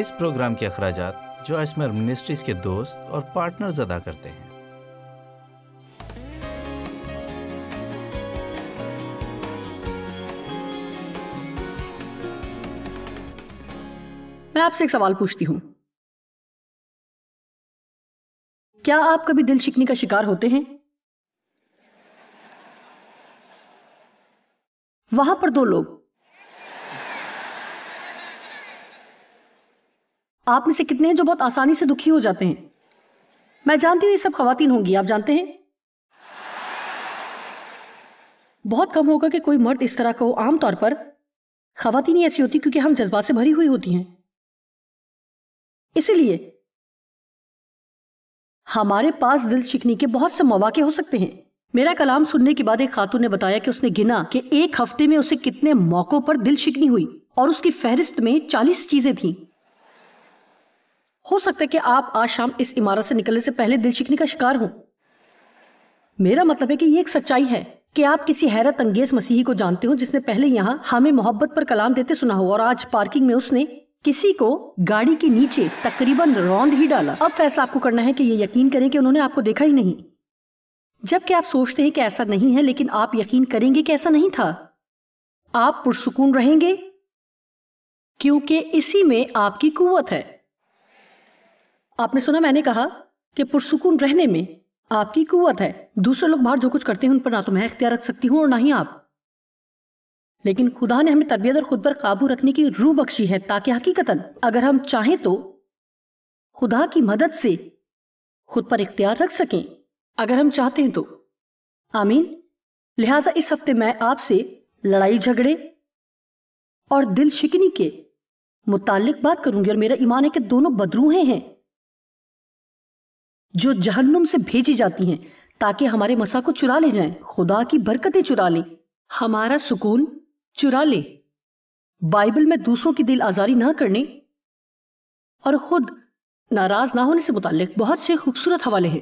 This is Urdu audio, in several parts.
اس پروگرام کے اخراجات جو اسمر منسٹریز کے دوست اور پارٹنرز ادا کرتے ہیں میں آپ سے ایک سوال پوچھتی ہوں کیا آپ کبھی دل شکنی کا شکار ہوتے ہیں وہاں پر دو لوگ آپ میں سے کتنے ہیں جو بہت آسانی سے دکھی ہو جاتے ہیں میں جانتی ہوں یہ سب خواتین ہوں گی آپ جانتے ہیں بہت کم ہوگا کہ کوئی مرد اس طرح کا ہو عام طور پر خواتین ہی ایسی ہوتی کیونکہ ہم جذبات سے بھری ہوئی ہوتی ہیں اسی لیے ہمارے پاس دل شکنی کے بہت سے مواقع ہو سکتے ہیں میرا کلام سننے کے بعد ایک خاتون نے بتایا کہ اس نے گنا کہ ایک ہفتے میں اسے کتنے موقعوں پر دل شکنی ہوئی اور اس کی فہرست میں چالیس چیزیں تھیں ہو سکتا ہے کہ آپ آج شام اس عمارت سے نکلنے سے پہلے دل شکنی کا شکار ہوں میرا مطلب ہے کہ یہ ایک سچائی ہے کہ آپ کسی حیرت انگیز مسیحی کو جانتے ہو جس نے پہلے یہاں ہمیں محبت پر کلام دیتے سنا ہو اور آج پارکنگ میں اس نے کسی کو گاڑی کے نیچے تقریباً روند ہی ڈالا اب فیصلہ آپ کو کرنا ہے کہ یہ یقین کریں کہ انہوں نے آپ کو دیکھا ہی نہیں جبکہ آپ سوچتے ہیں کہ ایسا نہیں ہے لیکن آپ یقین کریں گے کہ ایسا نہیں تھا آپ پرسکون رہیں گے کیونکہ اسی میں آپ کی قوت ہے آپ نے سنا میں نے کہا کہ پرسکون رہنے میں آپ کی قوت ہے دوسرے لوگ باہر جو کچھ کرتے ہیں ان پر نہ تو میں اختیار رکھ سکتی ہوں اور نہ ہی آپ لیکن خدا نے ہمیں تربیت اور خود پر قابو رکھنے کی روح بخشی ہے تاکہ حقیقت اگر ہم چاہیں تو خدا کی مدد سے خود پر اختیار رکھ سکیں اگر ہم چاہتے ہیں تو آمین لہٰذا اس ہفتے میں آپ سے لڑائی جھگڑے اور دل شکنی کے متعلق بات کروں گی اور میرا ایمان ہے کہ دونوں بدروہیں ہیں جو جہنم سے بھیجی جاتی ہیں تاکہ ہمارے مسا کو چرا لے جائیں خدا کی برکتیں چرا لیں ہمارا سکون چرا لے بائبل میں دوسروں کی دل آزاری نہ کرنے اور خود ناراض نہ ہونے سے متعلق بہت سے خوبصورت حوالے ہیں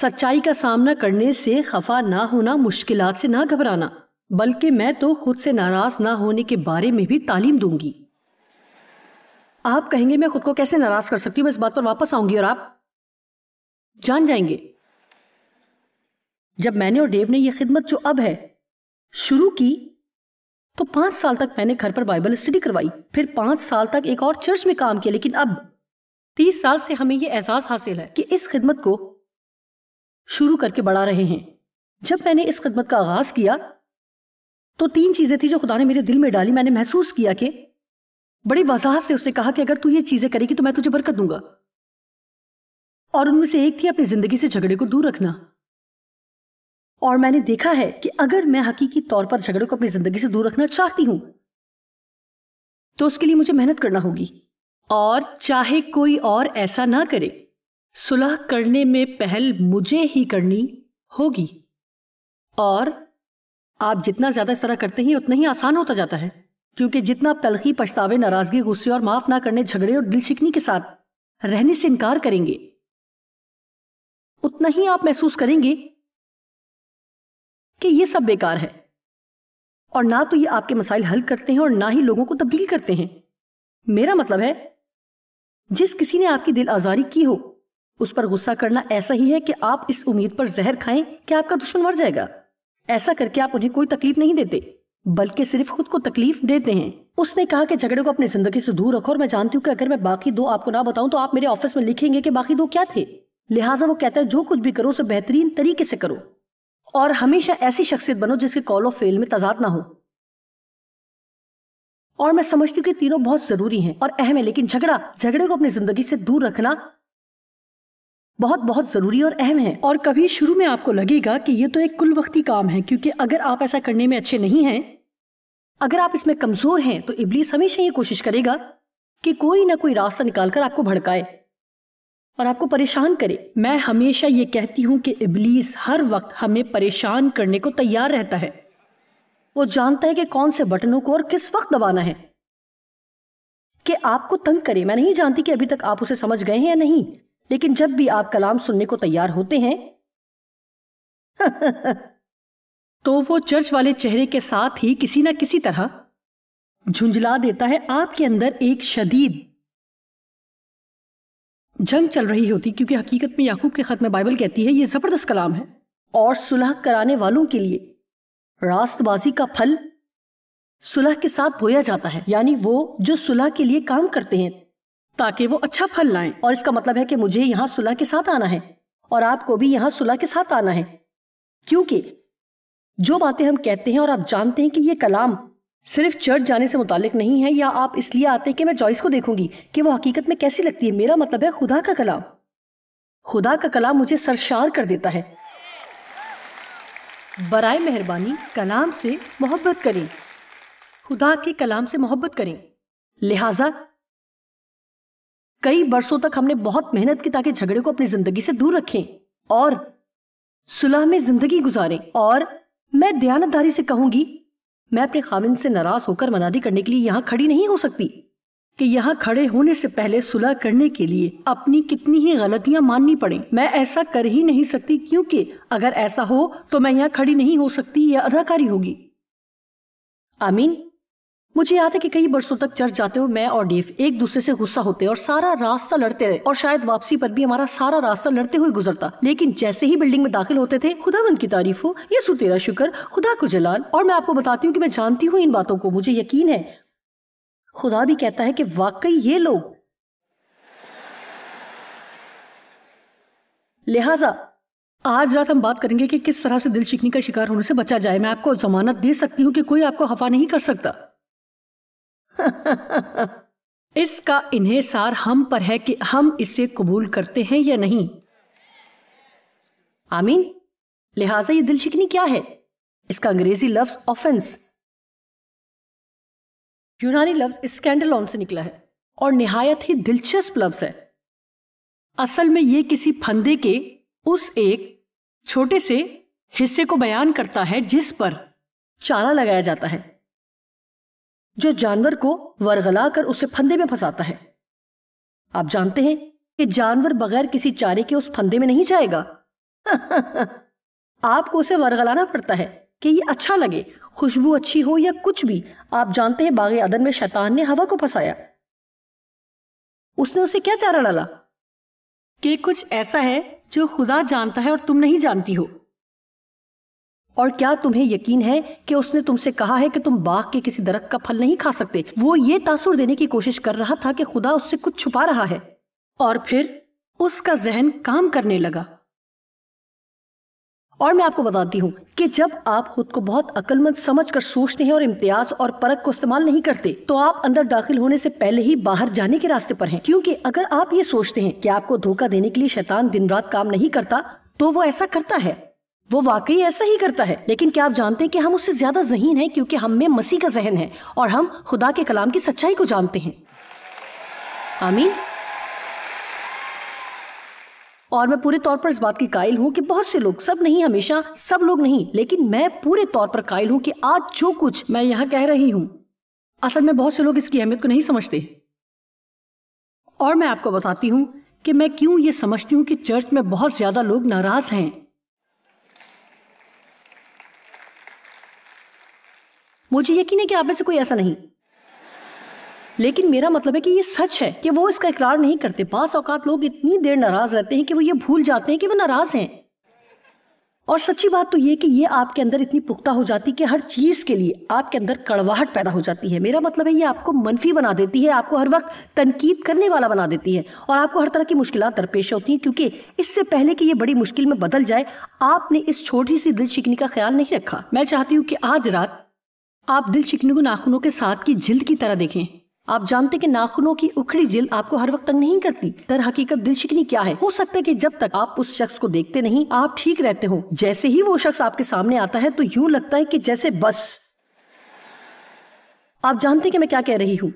سچائی کا سامنا کرنے سے خفا نہ ہونا مشکلات سے نہ گھبرانا بلکہ میں تو خود سے ناراض نہ ہونے کے بارے میں بھی تعلیم دوں گی آپ کہیں گے میں خود کو کیسے ناراض کر سکتی ہوں میں اس بات پر واپس آؤں گی اور آپ جان جائیں گے جب میں نے اور ڈیو نے یہ خدمت جو اب ہے شروع کی تو پانچ سال تک میں نے گھر پر بائبل اسٹڈی کروائی پھر پانچ سال تک ایک اور چرچ میں کام کیا لیکن اب تیس سال سے ہمیں یہ اعزاز حاصل ہے کہ اس خدمت کو شروع کر کے بڑھا رہے ہیں جب میں نے اس خدمت کا آغاز کیا تو تین چیزیں تھیں جو خدا نے میرے دل میں ڈالی میں نے محسوس کیا کہ بڑی وضاحت سے اس نے کہا کہ اگر تو یہ چیزیں کرے گی تو میں تجھے برکت دوں گا اور ان میں سے ایک تھی اپنی زندگی سے جھگڑے کو دور رکھنا اور میں نے دیکھا ہے کہ اگر میں حقیقی طور پر جھگڑے کو اپنی زندگی سے دور رکھنا چاہتی ہوں تو اس کے لیے مجھے محنت کرنا ہوگی اور چاہے کوئی اور ایسا نہ کرے صلح کرنے میں پہل مجھے ہی کرنی ہوگی اور آپ جتنا زیادہ اس طرح کرتے ہیں اتنا ہی آسان ہوتا جاتا ہے کیونکہ جتنا آپ تلخی پچھتاوے ناراضگی غصے اور معاف نہ کرنے جھگڑے اور دل شکنی کے ساتھ رہنے سے انکار کریں گے اتنا ہی آپ محسوس کریں گے کہ یہ سب بیکار ہے اور نہ تو یہ آپ کے مسائل حل کرتے ہیں اور نہ ہی لوگوں کو تبدیل کرتے ہیں میرا مطلب ہے جس کسی نے آپ کی دل آزاری کی ہو اس پر غصہ کرنا ایسا ہی ہے کہ آپ اس امید پر زہر کھائیں کہ آپ کا دشمن مر جائے گا ایسا کر کے آپ انہیں کوئی تکلیف نہیں دیتے بلکہ صرف خود کو تکلیف دیتے ہیں اس نے کہا کہ جھگڑے کو اپنی زندگی سے دور رکھو اور میں جانتی ہوں کہ اگر میں باقی دو آپ کو نہ بتاؤں تو آپ میرے آفس میں لکھیں گے کہ باقی دو کیا تھے لہٰذا وہ کہتا ہے جو کچھ بھی کرو اسے بہترین طریقے سے کرو اور ہمیشہ ایسی شخصیت بنو جس کے کال آف فیل میں تضاد نہ ہو اور میں سمجھتی ہوں کہ تینوں بہت ضروری ہیں اور اہم ہے لیکن جھگڑا جھگڑے کو اپنی زندگی سے دور رکھنا بہت بہت ضروری اور اہم ہے اور کبھی شروع میں آپ کو لگے گا کہ یہ تو ایک کل وقتی کام ہے کیونکہ اگر آپ ایسا کرنے میں اچھے نہیں ہیں اگر آپ اس میں کمزور ہیں تو ابلیس ہمیشہ یہ کوشش کرے گا کہ کوئی نہ کوئی راستہ نکال کر آپ کو بھڑکائے اور آپ کو پریشان کرے میں ہمیشہ یہ کہتی ہوں کہ ابلیس ہر وقت ہمیں پریشان کرنے کو تیار رہتا ہے وہ جانتا ہے کہ کون سے بٹنوں کو اور کس وقت دبانا ہے کہ آپ کو تنگ کرے میں نہیں جانتی کہ ابھی تک آپ اسے سمجھ گئے ہیں یا نہیں لیکن جب بھی آپ کلام سننے کو تیار ہوتے ہیں تو وہ چرچ والے چہرے کے ساتھ ہی کسی نہ کسی طرح جھنجلا دیتا ہے آپ کے اندر ایک شدید جنگ چل رہی ہوتی کیونکہ حقیقت میں یعقوب کے خط میں بائبل کہتی ہے یہ زبردست کلام ہے اور صلح کرانے والوں کے لیے راست بازی کا پھل صلح کے ساتھ بھویا جاتا ہے یعنی وہ جو صلح کے لیے کام کرتے ہیں تاکہ وہ اچھا پھل لائیں اور اس کا مطلب ہے کہ مجھے یہاں صلح کے ساتھ آنا ہے اور آپ کو بھی یہاں صلح کے ساتھ آنا ہے کیونکہ جو باتیں ہم کہتے ہیں اور آپ جانتے ہیں کہ یہ کلام صرف چرچ جانے سے متعلق نہیں ہے یا آپ اس لیے آتے کہ میں جوائس کو دیکھوں گی کہ وہ حقیقت میں کیسی لگتی ہے میرا مطلب ہے خدا کا کلام خدا کا کلام مجھے سرشار کر دیتا ہے برائے مہربانی کلام سے محبت کریں خدا کے کلام سے محبت کریں لہذا کئی برسوں تک ہم نے بہت محنت کی تاکہ جھگڑے کو اپنی زندگی سے دور رکھیں اور صلح میں زندگی گزاریں اور میں دیانتداری سے کہوں گی میں اپنے خاوند سے ناراض ہو کر منادی کرنے کے لیے یہاں کھڑی نہیں ہو سکتی کہ یہاں کھڑے ہونے سے پہلے صلح کرنے کے لیے اپنی کتنی ہی غلطیاں ماننی پڑیں میں ایسا کر ہی نہیں سکتی کیونکہ اگر ایسا ہو تو میں یہاں کھڑی نہیں ہو سکتی یا اداکاری ہوگی آمین مجھے یاد ہے کہ کئی برسوں تک چرچ جاتے ہوئے میں اور ڈیف ایک دوسرے سے غصہ ہوتے اور سارا راستہ لڑتے رہے اور شاید واپسی پر بھی ہمارا سارا راستہ لڑتے ہوئے گزرتا لیکن جیسے ہی بلڈنگ میں داخل ہوتے تھے خدا بند کی تعریف ہو یہ سو تیرا شکر خدا کو جلال اور میں آپ کو بتاتی ہوں کہ میں جانتی ہوں ان باتوں کو مجھے یقین ہے خدا بھی کہتا ہے کہ واقعی یہ لوگ لہٰذا آج رات ہم بات کریں گے کہ کس طرح سے دل شکنی کا شکار ہونے سے بچا جائے میں آپ کو ضمانت دے سکتی ہوں کہ کوئی آپ کو خفا نہیں کر سکتا اس کا انحصار ہم پر ہے کہ ہم اسے قبول کرتے ہیں یا نہیں آمین لہٰذا یہ دل شکنی کیا ہے اس کا انگریزی لفظ آفنس یونانی لفظ اسکینڈلون سے نکلا ہے اور نہایت ہی دلچسپ لفظ ہے اصل میں یہ کسی پھندے کے اس ایک چھوٹے سے حصے کو بیان کرتا ہے جس پر چارہ لگایا جاتا ہے جو جانور کو ورغلا کر اسے پھندے میں پھنساتا ہے آپ جانتے ہیں کہ جانور بغیر کسی چارے کے اس پھندے میں نہیں جائے گا آپ کو اسے ورغلانا پڑتا ہے کہ یہ اچھا لگے خوشبو اچھی ہو یا کچھ بھی آپ جانتے ہیں باغ عدن میں شیطان نے ہوا کو پھنسایا اس نے اسے کیا چارہ ڈالا کہ کچھ ایسا ہے جو خدا جانتا ہے اور تم نہیں جانتی ہو اور کیا تمہیں یقین ہے کہ اس نے تم سے کہا ہے کہ تم باغ کے کسی درخت کا پھل نہیں کھا سکتے وہ یہ تاثر دینے کی کوشش کر رہا تھا کہ خدا اس سے کچھ چھپا رہا ہے اور پھر اس کا ذہن کام کرنے لگا اور میں آپ کو بتاتی ہوں کہ جب آپ خود کو بہت مند سمجھ کر سوچتے ہیں اور امتیاز اور پرک کو استعمال نہیں کرتے تو آپ اندر داخل ہونے سے پہلے ہی باہر جانے کے راستے پر ہیں کیونکہ اگر آپ یہ سوچتے ہیں کہ آپ کو دھوکہ دینے کے لیے شیطان دن رات کام نہیں کرتا تو وہ ایسا کرتا ہے وہ واقعی ایسا ہی کرتا ہے لیکن کیا آپ جانتے ہیں کہ ہم اس سے زیادہ ذہین ہیں کیونکہ ہم میں مسیح کا ذہن ہے اور ہم خدا کے کلام کی سچائی کو جانتے ہیں آمین اور میں پورے طور پر اس بات کی قائل ہوں کہ بہت سے لوگ سب نہیں ہمیشہ سب لوگ نہیں لیکن میں پورے طور پر قائل ہوں کہ آج جو کچھ میں یہاں کہہ رہی ہوں اصل میں بہت سے لوگ اس کی اہمیت کو نہیں سمجھتے اور میں آپ کو بتاتی ہوں کہ میں کیوں یہ سمجھتی ہوں کہ چرچ میں بہت زیادہ لوگ ناراض ہیں مجھے یقین ہے کہ آپ میں سے کوئی ایسا نہیں لیکن میرا مطلب ہے کہ یہ سچ ہے کہ وہ اس کا اقرار نہیں کرتے بعض اوقات لوگ اتنی دیر ناراض رہتے ہیں کہ وہ یہ بھول جاتے ہیں کہ وہ ناراض ہیں اور سچی بات تو یہ کہ یہ آپ کے اندر اتنی پختہ ہو جاتی کہ ہر چیز کے لیے آپ کے اندر کڑواہٹ پیدا ہو جاتی ہے میرا مطلب ہے یہ آپ کو منفی بنا دیتی ہے آپ کو ہر وقت تنقید کرنے والا بنا دیتی ہے اور آپ کو ہر طرح کی مشکلات درپیش ہوتی ہیں کیونکہ اس سے پہلے کہ یہ بڑی مشکل میں بدل جائے آپ نے اس چھوٹی سی دل شکنی کا خیال نہیں رکھا میں چاہتی ہوں کہ آج رات آپ دل چکنی کو ناخنوں کے ساتھ کی جلد کی طرح دیکھیں آپ جانتے کہ ناخنوں کی اکھڑی جلد آپ کو ہر وقت تنگ نہیں کرتی در حقیقت دل شکنی کیا ہے ہو کہ جب تک آپ اس شخص کو دیکھتے نہیں آپ ٹھیک رہتے ہو جیسے ہی وہ شخص آپ کے سامنے آتا ہے تو یوں لگتا ہے کہ جیسے بس آپ جانتے کہ میں کیا کہہ رہی ہوں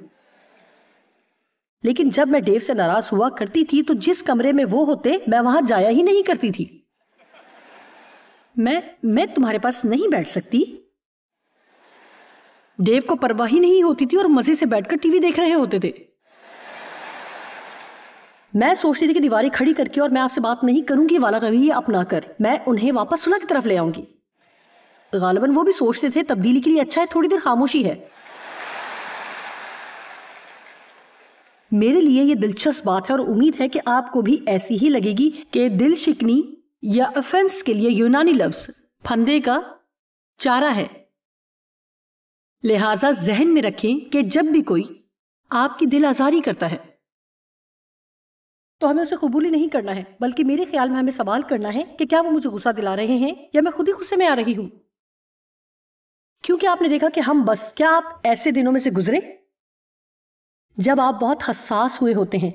لیکن جب میں ڈیو سے ناراض ہوا کرتی تھی تو جس کمرے میں وہ ہوتے میں وہاں جایا ہی نہیں کرتی تھی میں تمہارے پاس نہیں بیٹھ سکتی ڈیو کو پرواہی نہیں ہوتی تھی اور مزے سے بیٹھ کر ٹی وی دیکھ رہے ہوتے تھے میں سوچ رہی تھی کہ دیواری کھڑی کر کے اور میں آپ سے بات نہیں کروں گی والا روی اپنا کر میں انہیں واپس صلح کی طرف لے گی غالباً وہ بھی سوچتے تھے تبدیلی کے لیے اچھا ہے تھوڑی دیر خاموشی ہے میرے لیے یہ دلچسپ بات ہے اور امید ہے کہ آپ کو بھی ایسی ہی لگے گی کہ دل شکنی یا افنس کے لیے یونانی لفظ پھندے کا چارہ ہے لہٰذا ذہن میں رکھیں کہ جب بھی کوئی آپ کی دل آزاری کرتا ہے تو ہمیں اسے قبول ہی نہیں کرنا ہے بلکہ میرے خیال میں ہمیں سوال کرنا ہے کہ کیا وہ مجھے غصہ دلا رہے ہیں یا میں خود ہی غصے میں آ رہی ہوں کیونکہ آپ نے دیکھا کہ ہم بس کیا آپ ایسے دنوں میں سے گزرے جب آپ بہت حساس ہوئے ہوتے ہیں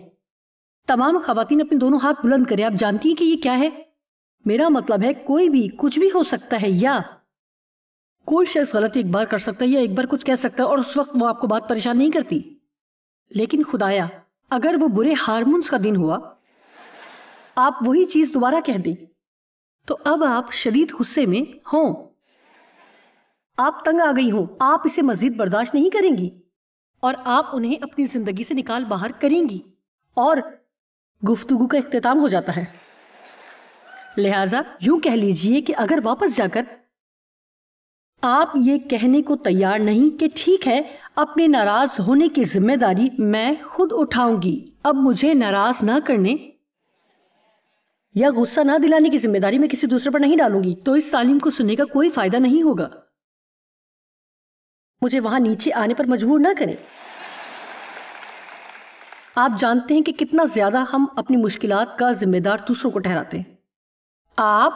تمام خواتین اپنے دونوں ہاتھ بلند کریں آپ جانتی ہیں کہ یہ کیا ہے میرا مطلب ہے کوئی بھی کچھ بھی ہو سکتا ہے یا کوئی شخص غلطی ایک بار کر سکتا ہے یا ایک بار کچھ کہہ سکتا ہے اور اس وقت وہ آپ کو بات پریشان نہیں کرتی لیکن خدایا اگر وہ برے ہارمونس کا دن ہوا آپ وہی چیز دوبارہ کہہ دیں تو اب آپ شدید غصے میں ہوں آپ تنگ آ گئی ہوں آپ اسے مزید برداشت نہیں کریں گی اور آپ انہیں اپنی زندگی سے نکال باہر کریں گی اور گفتگو کا اختتام ہو جاتا ہے لہٰذا یوں کہہ لیجئے کہ اگر واپس جا کر آپ یہ کہنے کو تیار نہیں کہ ٹھیک ہے اپنے ناراض ہونے کی ذمہ داری میں خود اٹھاؤں گی اب مجھے ناراض نہ کرنے یا غصہ نہ دلانے کی ذمہ داری میں کسی دوسرے پر نہیں ڈالوں گی تو اس تعلیم کو سننے کا کوئی فائدہ نہیں ہوگا مجھے وہاں نیچے آنے پر مجبور نہ کریں آپ جانتے ہیں کہ کتنا زیادہ ہم اپنی مشکلات کا ذمہ دار دوسروں کو ٹھہراتے ہیں آپ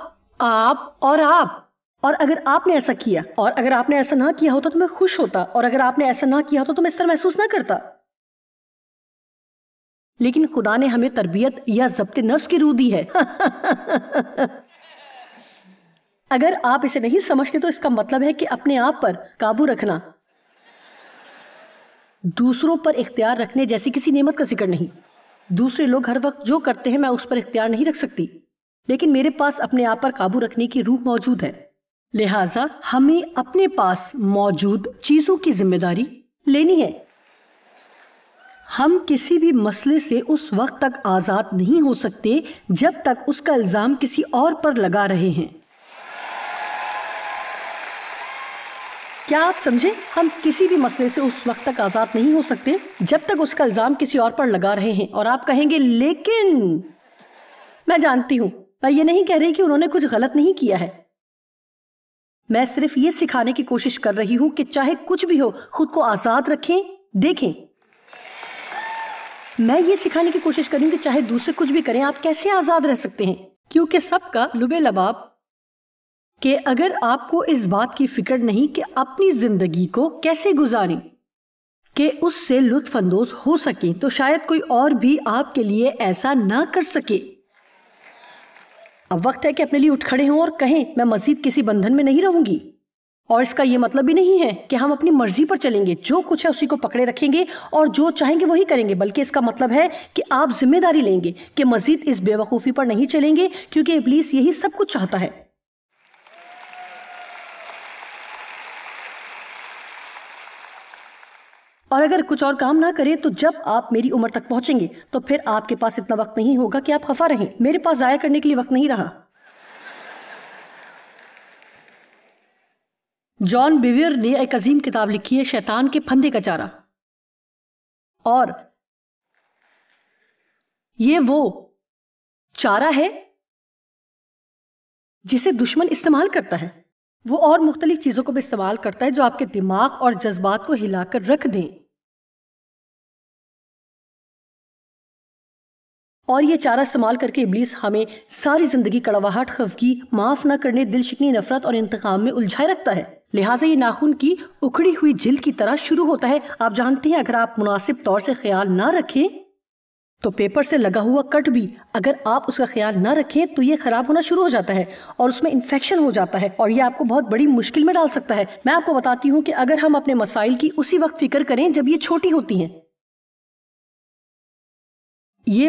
آپ اور آپ اور اگر آپ نے ایسا کیا اور اگر آپ نے ایسا نہ کیا ہوتا تو میں خوش ہوتا اور اگر آپ نے ایسا نہ کیا ہوتا تو میں اس طرح محسوس نہ کرتا لیکن خدا نے ہمیں تربیت یا ضبط نفس کی روح دی ہے اگر آپ اسے نہیں سمجھتے تو اس کا مطلب ہے کہ اپنے آپ پر قابو رکھنا دوسروں پر اختیار رکھنے جیسی کسی نعمت کا ذکر نہیں دوسرے لوگ ہر وقت جو کرتے ہیں میں اس پر اختیار نہیں رکھ سکتی لیکن میرے پاس اپنے آپ پر قابو رکھنے کی روح موجود ہے لہٰذا ہمیں اپنے پاس موجود چیزوں کی ذمہ داری لینی ہے ہم کسی بھی مسئلے سے اس وقت تک آزاد نہیں ہو سکتے جب تک اس کا الزام کسی اور پر لگا رہے ہیں کیا آپ سمجھے ہم کسی بھی مسئلے سے اس وقت تک آزاد نہیں ہو سکتے جب تک اس کا الزام کسی اور پر لگا رہے ہیں اور آپ کہیں گے لیکن میں جانتی ہوں میں یہ نہیں کہہ رہی کہ انہوں نے کچھ غلط نہیں کیا ہے میں صرف یہ سکھانے کی کوشش کر رہی ہوں کہ چاہے کچھ بھی ہو خود کو آزاد رکھیں دیکھیں میں یہ سکھانے کی کوشش کروں کہ چاہے دوسرے کچھ بھی کریں آپ کیسے آزاد رہ سکتے ہیں کیونکہ سب کا لبے لباب کہ اگر آپ کو اس بات کی فکر نہیں کہ اپنی زندگی کو کیسے گزاریں کہ اس سے لطف اندوز ہو سکیں تو شاید کوئی اور بھی آپ کے لیے ایسا نہ کر سکے اب وقت ہے کہ اپنے لیے اٹھ کھڑے ہوں اور کہیں میں مزید کسی بندھن میں نہیں رہوں گی اور اس کا یہ مطلب بھی نہیں ہے کہ ہم اپنی مرضی پر چلیں گے جو کچھ ہے اسی کو پکڑے رکھیں گے اور جو چاہیں گے وہی کریں گے بلکہ اس کا مطلب ہے کہ آپ ذمہ داری لیں گے کہ مزید اس بے وقوفی پر نہیں چلیں گے کیونکہ ابلیس یہی سب کچھ چاہتا ہے اور اگر کچھ اور کام نہ کریں تو جب آپ میری عمر تک پہنچیں گے تو پھر آپ کے پاس اتنا وقت نہیں ہوگا کہ آپ خفا رہیں میرے پاس ضائع کرنے کے لیے وقت نہیں رہا جان بیویر نے ایک عظیم کتاب لکھی ہے شیطان کے پھندے کا چارہ اور یہ وہ چارہ ہے جسے دشمن استعمال کرتا ہے وہ اور مختلف چیزوں کو بھی استعمال کرتا ہے جو آپ کے دماغ اور جذبات کو ہلا کر رکھ دیں اور یہ چارہ استعمال کر کے ابلیس ہمیں ساری زندگی کڑواہٹ خفگی معاف نہ کرنے دل شکنی نفرت اور انتقام میں الجھائے رکھتا ہے لہٰذا یہ ناخن کی اکھڑی ہوئی جلد کی طرح شروع ہوتا ہے آپ جانتے ہیں اگر آپ مناسب طور سے خیال نہ رکھیں تو پیپر سے لگا ہوا کٹ بھی اگر آپ اس کا خیال نہ رکھیں تو یہ خراب ہونا شروع ہو جاتا ہے اور اس میں انفیکشن ہو جاتا ہے اور یہ آپ کو بہت بڑی مشکل میں ڈال سکتا ہے میں آپ کو بتاتی ہوں کہ اگر ہم اپنے مسائل کی اسی وقت فکر کریں جب یہ یہ چھوٹی ہوتی ہیں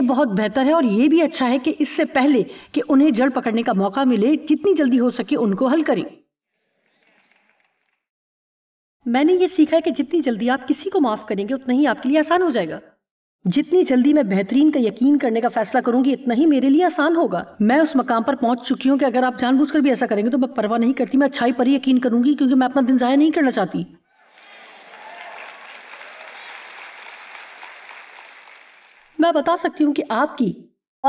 بہت بہتر ہے اور یہ بھی اچھا ہے کہ اس سے پہلے کہ انہیں جڑ پکڑنے کا موقع ملے جتنی جلدی ہو سکے ان کو حل کریں میں نے یہ سیکھا ہے کہ جتنی جلدی آپ کسی کو معاف کریں گے اتنا ہی آپ کے لیے آسان ہو جائے گا جتنی جلدی میں بہترین کا یقین کرنے کا فیصلہ کروں گی اتنا ہی میرے لیے آسان ہوگا میں اس مقام پر پہنچ چکی ہوں کہ اگر آپ جان بوجھ کر بھی ایسا کریں گے تو میں پرواہ نہیں کرتی میں اچھائی پر ہی یقین کروں گی کیونکہ میں اپنا دن ضائع نہیں کرنا چاہتی میں بتا سکتی ہوں کہ آپ کی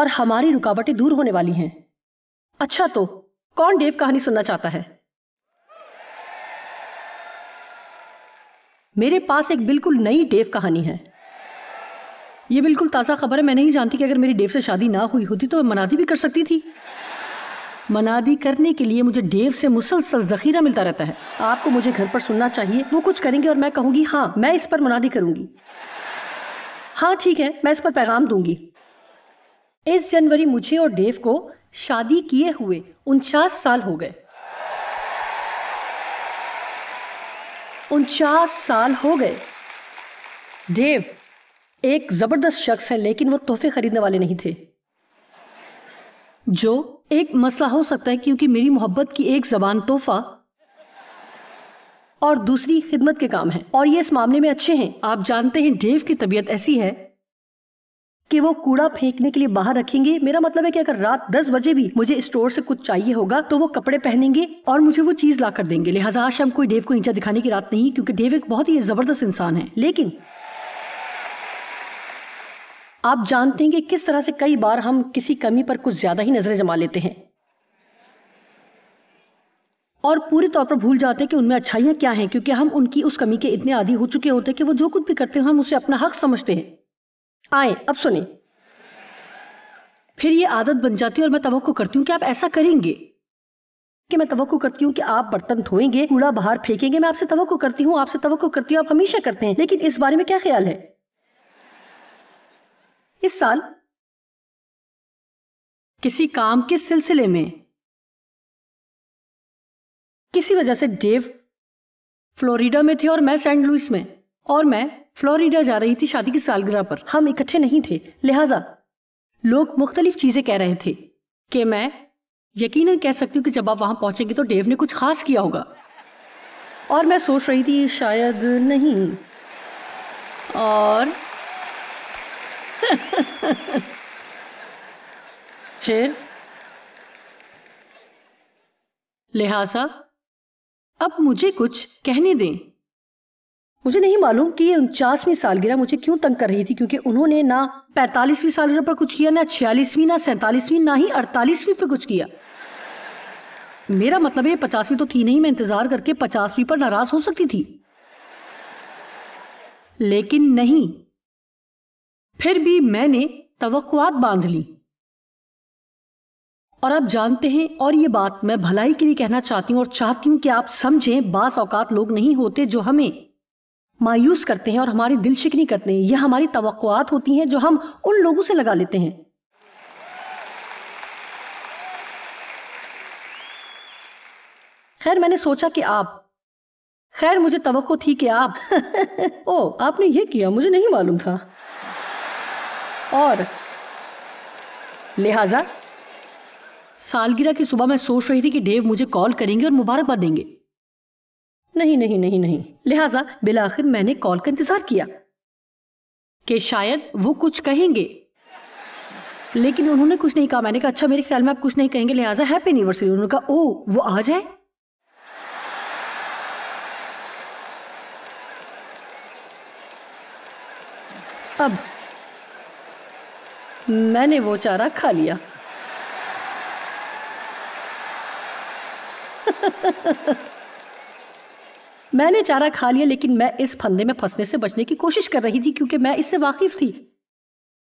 اور ہماری رکاوٹیں دور ہونے والی ہیں اچھا تو کون ڈیو کہانی سننا چاہتا ہے میرے پاس ایک بالکل نئی ڈیو کہانی ہے یہ بالکل تازہ خبر ہے میں نہیں جانتی کہ اگر میری ڈیو سے شادی نہ ہوئی ہوتی تو میں منادی بھی کر سکتی تھی منادی کرنے کے لیے مجھے ڈیو سے مسلسل ذخیرہ ملتا رہتا ہے آپ کو مجھے گھر پر سننا چاہیے وہ کچھ کریں گے اور میں کہوں گی ہاں میں اس پر منادی کروں گی ہاں ٹھیک ہے میں اس پر پیغام دوں گی اس جنوری مجھے اور ڈیو کو شادی کیے ہوئے انچاس سال ہو گئے انچاس سال ہو گئے ڈیو ایک زبردست شخص ہے لیکن وہ تحفے خریدنے والے نہیں تھے جو ایک مسئلہ ہو سکتا ہے کیونکہ میری محبت کی ایک زبان تحفہ اور دوسری خدمت کے کام ہے اور یہ اس معاملے میں اچھے ہیں ہیں آپ جانتے ڈیو کی طبیعت ایسی ہے کہ وہ کوڑا پھینکنے کے لیے باہر رکھیں گے میرا مطلب ہے کہ اگر رات دس بجے بھی مجھے اسٹور سے کچھ چاہیے ہوگا تو وہ کپڑے پہنیں گے اور مجھے وہ چیز لا کر دیں گے لہٰذا آج ہم کوئی ڈیو کو نیچا دکھانے کی رات نہیں کیونکہ ڈیو ایک بہت ہی زبردست انسان ہے لیکن آپ جانتے ہیں کہ کس طرح سے کئی بار ہم کسی کمی پر کچھ زیادہ ہی نظریں جما لیتے ہیں اور پورے طور پر بھول جاتے ہیں کہ ان میں اچھائیاں کیا ہیں کیونکہ ہم ان کی اس کمی کے اتنے عادی ہو چکے ہوتے ہیں کہ وہ جو کچھ بھی کرتے ہیں ہم اسے اپنا حق سمجھتے ہیں آئیں اب سنیں پھر یہ عادت بن جاتی ہے اور میں توقع کرتی ہوں کہ آپ ایسا کریں گے کہ میں توقع کرتی ہوں کہ آپ برتن دھوئیں گے کوڑا باہر پھینکیں گے میں آپ سے توقع کرتی ہوں آپ سے توقع کرتی ہوں آپ ہمیشہ کرتے ہیں لیکن اس بارے میں کیا خیال ہے اس سال کسی کام کے سلسلے میں کسی وجہ سے ڈیو فلوریڈا میں تھے اور میں سینٹ لوئس میں اور میں فلوریڈا جا رہی تھی شادی کی سالگرہ پر ہم اکٹھے نہیں تھے لہٰذا لوگ مختلف چیزیں کہہ رہے تھے کہ میں یقیناً کہہ سکتی ہوں کہ جب آپ وہاں پہنچیں گے تو ڈیو نے کچھ خاص کیا ہوگا اور میں سوچ رہی تھی شاید نہیں اور پھر لہذا اب مجھے کچھ کہنے دیں مجھے نہیں معلوم کہ یہ انچاسویں سالگرہ مجھے کیوں تنگ کر رہی تھی کیونکہ انہوں نے نہ پینتالیسویں سالگرہ پر کچھ کیا نہ چھیالیسویں نہ سینتالیسویں نہ ہی اڑتالیسویں پر کچھ کیا میرا مطلب ہے پچاسویں تو تھی نہیں میں انتظار کر کے پچاسویں پر ناراض ہو سکتی تھی لیکن نہیں پھر بھی میں نے توقعات باندھ لی اور آپ جانتے ہیں اور یہ بات میں بھلائی کے لیے کہنا چاہتی ہوں اور چاہتی ہوں کہ آپ سمجھیں بعض اوقات لوگ نہیں ہوتے جو ہمیں مایوس کرتے ہیں اور ہماری دل شکنی کرتے ہیں یہ ہماری توقعات ہوتی ہیں جو ہم ان لوگوں سے لگا لیتے ہیں خیر میں نے سوچا کہ آپ خیر مجھے توقع تھی کہ آپ او آپ نے یہ کیا مجھے نہیں معلوم تھا اور لہٰذا سالگرہ کی صبح میں سوچ رہی تھی کہ ڈیو مجھے کال کریں گے اور مبارکباد دیں گے نہیں نہیں نہیں نہیں لہٰذا بالآخر میں نے کال کا انتظار کیا کہ شاید وہ کچھ کہیں گے لیکن انہوں نے کچھ نہیں کہا میں نے کہا اچھا میرے خیال میں آپ کچھ نہیں کہیں گے لہٰذا ہیپی اینیورسری انہوں نے کہا او وہ آ جائے اب میں نے وہ چارہ کھا لیا میں نے چارہ کھا لیا لیکن میں اس پھندے میں سے بچنے کی کوشش کر رہی تھی کیونکہ میں اس سے واقف تھی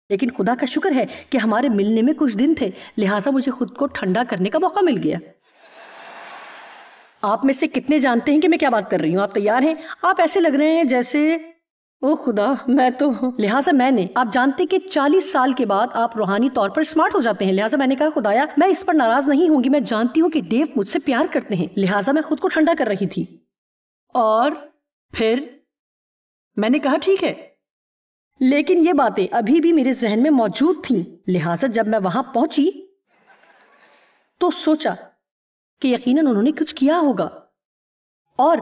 لیکن خدا کا شکر ہے کہ ہمارے ملنے میں کچھ دن تھے لہٰذا مجھے خود کو ٹھنڈا کرنے کا موقع مل گیا آپ میں سے کتنے جانتے ہیں کہ میں کیا بات کر رہی ہوں آپ تیار ہیں آپ ایسے لگ رہے ہیں جیسے او خدا میں تو لہٰذا میں نے آپ جانتے کہ چالیس سال کے بعد آپ روحانی طور پر اسمارٹ ہو جاتے ہیں لہٰذا میں نے کہا خدایا میں اس پر ناراض نہیں ہوں گی میں جانتی ہوں کہ ڈیو مجھ سے پیار کرتے ہیں لہٰذا میں خود کو ٹھنڈا کر رہی تھی اور پھر میں نے کہا ٹھیک ہے لیکن یہ باتیں ابھی بھی میرے ذہن میں موجود تھیں لہٰذا جب میں وہاں پہنچی تو سوچا کہ یقیناً انہوں نے کچھ کیا ہوگا اور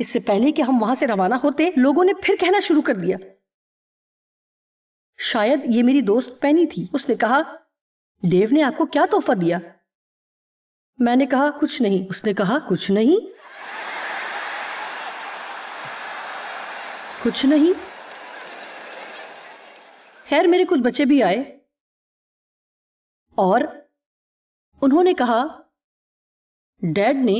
اس سے پہلے کہ ہم وہاں سے روانہ ہوتے لوگوں نے پھر کہنا شروع کر دیا شاید یہ میری دوست پینی تھی اس نے کہا ڈیو نے آپ کو کیا دیا میں نے کہا کچھ نہیں اس نے کہا کچھ نہیں کچھ نہیں خیر میرے کچھ بچے بھی آئے اور انہوں نے کہا ڈیڈ نے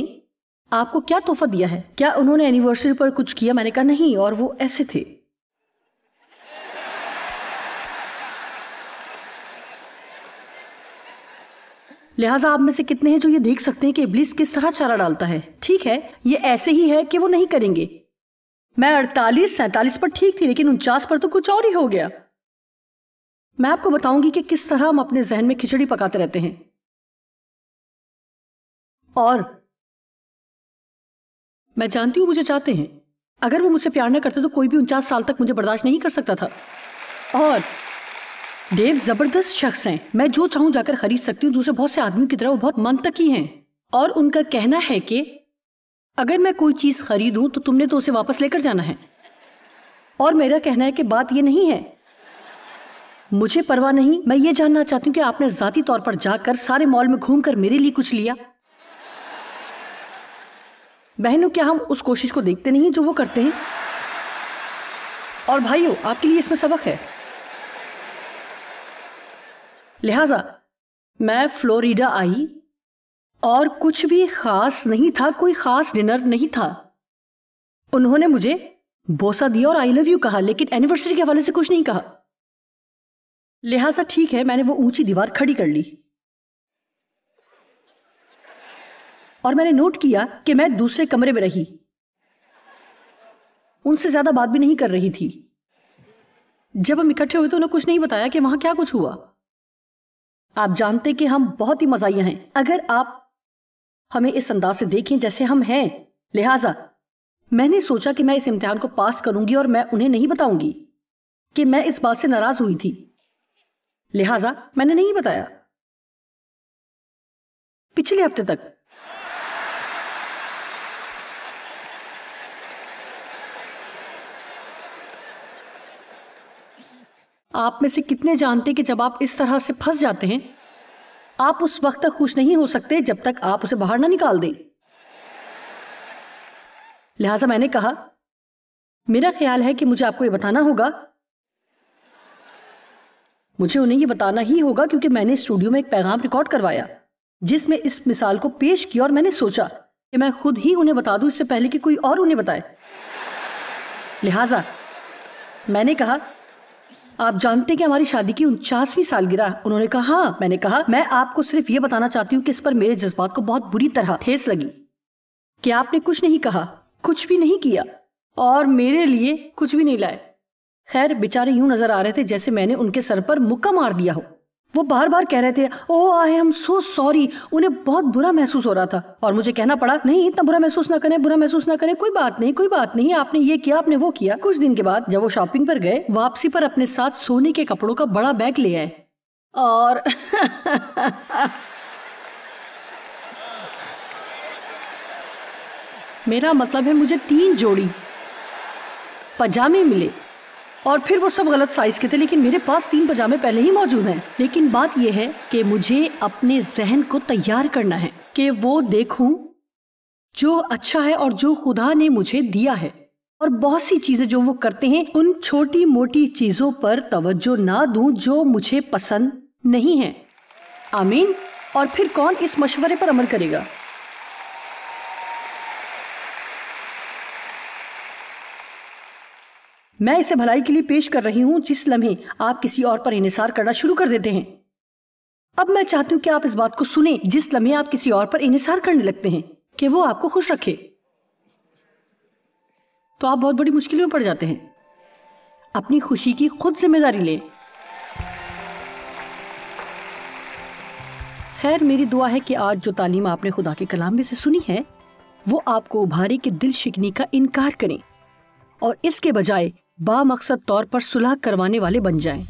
آپ کو کیا تحفہ دیا ہے کیا انہوں نے اینیورسری پر کچھ کیا میں نے کہا نہیں اور وہ ایسے تھے لہٰذا آپ میں سے کتنے ہیں جو یہ دیکھ سکتے ہیں کہ ابلیس کس طرح چارہ ڈالتا ہے ٹھیک ہے یہ ایسے ہی ہے کہ وہ نہیں کریں گے میں اڑتالیس سینتالیس پر ٹھیک تھی لیکن انچاس پر تو کچھ اور ہی ہو گیا میں آپ کو بتاؤں گی کہ کس طرح ہم اپنے ذہن میں کھچڑی پکاتے رہتے ہیں اور میں جانتی ہوں مجھے چاہتے ہیں اگر وہ مجھ سے پیار نہ کرتے تو کوئی بھی انچاس سال تک مجھے برداشت نہیں کر سکتا تھا اور ڈیو زبردست شخص ہیں میں جو چاہوں جا کر خرید سکتی ہوں دوسرے بہت سے آدمیوں کی طرح وہ بہت منطقی ہیں اور ان کا کہنا ہے کہ اگر میں کوئی چیز خریدوں تو تم نے تو اسے واپس لے کر جانا ہے اور میرا کہنا ہے کہ بات یہ نہیں ہے مجھے پرواہ نہیں میں یہ جاننا چاہتی ہوں کہ آپ نے ذاتی طور پر جا کر سارے مال میں گھوم کر میرے لیے کچھ لیا بہنوں کیا ہم اس کوشش کو دیکھتے نہیں جو وہ کرتے ہیں اور بھائیوں آپ کے لیے اس میں سبق ہے لہٰذا میں فلوریڈا آئی اور کچھ بھی خاص نہیں تھا کوئی خاص ڈنر نہیں تھا انہوں نے مجھے بوسا دیا اور آئی لو یو کہا لیکن اینیورسری کے حوالے سے کچھ نہیں کہا لہٰذا ٹھیک ہے میں نے وہ اونچی دیوار کھڑی کر لی اور میں نے نوٹ کیا کہ میں دوسرے کمرے میں رہی ان سے زیادہ بات بھی نہیں کر رہی تھی جب ہم اکٹھے ہوئے تو کچھ نہیں بتایا کہ وہاں کیا کچھ ہوا آپ جانتے کہ ہم بہت ہی مزاحیہ انداز سے دیکھیں جیسے ہم ہیں لہٰذا میں نے سوچا کہ میں اس امتحان کو پاس کروں گی اور میں انہیں نہیں بتاؤں گی کہ میں اس بات سے ناراض ہوئی تھی لہٰذا میں نے نہیں بتایا پچھلے ہفتے تک آپ میں سے کتنے جانتے کہ جب آپ اس طرح سے پھنس جاتے ہیں آپ اس وقت تک خوش نہیں ہو سکتے جب تک آپ اسے باہر نہ نکال دیں لہٰذا میں نے کہا میرا خیال ہے کہ مجھے آپ کو یہ بتانا ہوگا مجھے انہیں یہ بتانا ہی ہوگا کیونکہ میں نے اسٹوڈیو میں ایک پیغام ریکارڈ کروایا جس میں اس مثال کو پیش کیا اور میں نے سوچا کہ میں خود ہی انہیں بتا دوں اس سے پہلے کہ کوئی اور انہیں بتائے لہٰذا میں نے کہا آپ جانتے کہ ہماری شادی کی انچاسویں سال گرا انہوں نے کہا ہاں میں نے کہا میں آپ کو صرف یہ بتانا چاہتی ہوں کہ اس پر میرے جذبات کو بہت بری طرح ٹھیس لگی کہ آپ نے کچھ نہیں کہا کچھ بھی نہیں کیا اور میرے لیے کچھ بھی نہیں لائے خیر بیچارے یوں نظر آ رہے تھے جیسے میں نے ان کے سر پر مکہ مار دیا ہو وہ بار بار کہہ رہے تھے او آئی ایم سو سوری انہیں بہت برا محسوس ہو رہا تھا اور مجھے کہنا پڑا نہیں اتنا برا محسوس نہ کریں برا محسوس نہ کریں کوئی بات نہیں کوئی بات نہیں آپ نے یہ کیا آپ نے وہ کیا کچھ دن کے بعد جب وہ شاپنگ پر گئے واپسی پر اپنے ساتھ سونے کے کپڑوں کا بڑا بیگ لے آئے اور میرا مطلب ہے مجھے تین جوڑی پجامے ملے اور پھر وہ سب غلط سائز کے تھے لیکن میرے پاس تین پجامے پہلے ہی موجود ہیں لیکن بات یہ ہے کہ مجھے اپنے ذہن کو تیار کرنا ہے کہ وہ دیکھوں جو اچھا ہے اور جو خدا نے مجھے دیا ہے اور بہت سی چیزیں جو وہ کرتے ہیں ان چھوٹی موٹی چیزوں پر توجہ نہ دوں جو مجھے پسند نہیں ہے آمین اور پھر کون اس مشورے پر عمل کرے گا میں اسے بھلائی کے لیے پیش کر رہی ہوں جس لمحے آپ کسی اور پر انحصار کرنا شروع کر دیتے ہیں اب میں چاہتی ہوں کہ آپ اس بات کو سنیں جس لمحے آپ کسی اور پر انحصار کرنے لگتے ہیں کہ وہ آپ کو خوش رکھے تو آپ بہت بڑی مشکلوں میں پڑ جاتے ہیں اپنی خوشی کی خود ذمہ داری لیں خیر میری دعا ہے کہ آج جو تعلیم آپ نے خدا کے کلام میں سے سنی ہے وہ آپ کو ابھاری کے دل شکنی کا انکار کریں اور اس کے بجائے با مقصد طور پر صلح کروانے والے بن جائیں